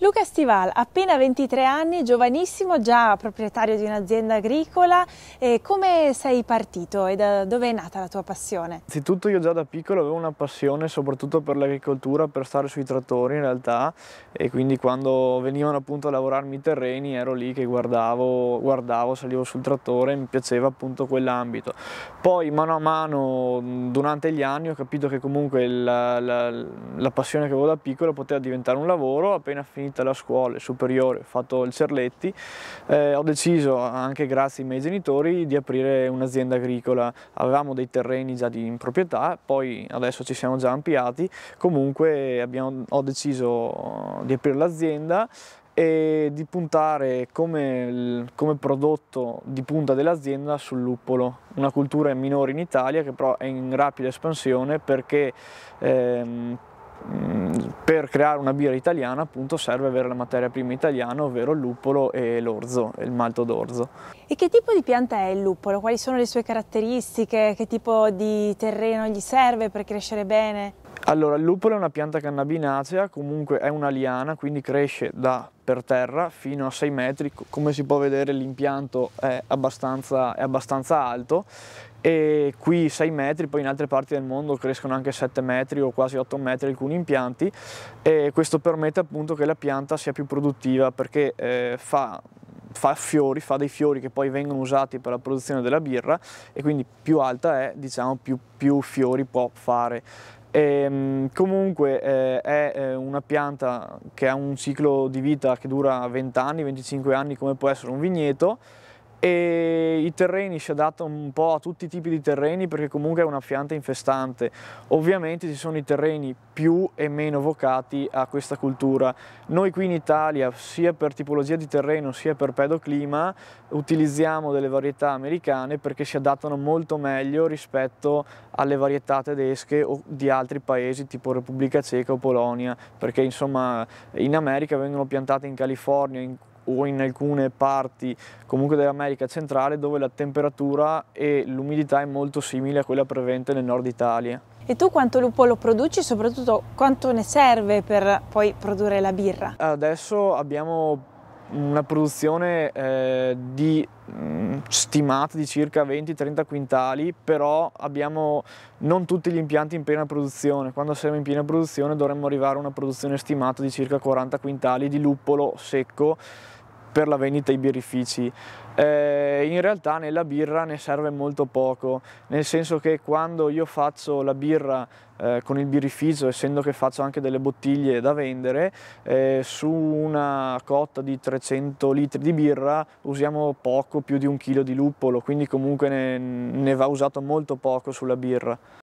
Luca Stival, appena 23 anni, giovanissimo, già proprietario di un'azienda agricola, e come sei partito e da dove è nata la tua passione? Innanzitutto io già da piccolo avevo una passione soprattutto per l'agricoltura, per stare sui trattori in realtà e quindi quando venivano appunto a lavorarmi i terreni ero lì che guardavo, guardavo salivo sul trattore e mi piaceva appunto quell'ambito. Poi mano a mano durante gli anni ho capito che comunque la, la, la passione che avevo da piccolo poteva diventare un lavoro appena finito finita la scuola superiore, fatto il Cerletti, eh, ho deciso, anche grazie ai miei genitori, di aprire un'azienda agricola. Avevamo dei terreni già di, in proprietà, poi adesso ci siamo già ampliati, comunque abbiamo, ho deciso di aprire l'azienda e di puntare come, come, prodotto di punta dell'azienda sul luppolo, una cultura minore in Italia che però è in rapida espansione perché ehm, per creare una birra italiana appunto serve avere la materia prima italiana, ovvero il lupolo e l'orzo, il malto d'orzo. E che tipo di pianta è il lupolo? Quali sono le sue caratteristiche? Che tipo di terreno gli serve per crescere bene? Allora, il lupolo è una pianta cannabinacea, comunque è una liana, quindi cresce da per terra fino a 6 metri, come si può vedere l'impianto è abbastanza, è abbastanza alto e qui 6 metri, poi in altre parti del mondo crescono anche 7 metri o quasi 8 metri alcuni impianti e questo permette appunto che la pianta sia più produttiva perché eh, fa, fa, fiori, fa dei fiori che poi vengono usati per la produzione della birra e quindi più alta è, diciamo, più, più fiori può fare. E, ehm, comunque eh, è eh, una pianta che ha un ciclo di vita che dura 20 anni, 25 anni come può essere un vigneto e i terreni si adattano un po' a tutti i tipi di terreni perché comunque è una pianta infestante. Ovviamente ci sono i terreni più e meno vocati a questa cultura. Noi qui in Italia, sia per tipologia di terreno sia per pedoclima, utilizziamo delle varietà americane perché si adattano molto meglio rispetto alle varietà tedesche o di altri paesi tipo Repubblica Ceca o Polonia, perché insomma in America vengono piantate in California, in o in alcune parti comunque dell'America centrale dove la temperatura e l'umidità è molto simile a quella presente nel nord Italia. E tu quanto lupo lo produci e soprattutto quanto ne serve per poi produrre la birra? Adesso abbiamo una produzione eh, di, mm, stimata di circa 20-30 quintali, però abbiamo non tutti gli impianti in piena produzione. Quando siamo in piena produzione dovremmo arrivare a una produzione stimata di circa 40 quintali di luppolo secco per la vendita ai birrifici. Eh, in realtà nella birra ne serve molto poco, nel senso che quando io faccio la birra eh, con il birrificio, essendo che faccio anche delle bottiglie da vendere, eh, su una cotta di 300 litri di birra usiamo poco più di un chilo di luppolo, quindi comunque ne, ne va usato molto poco sulla birra.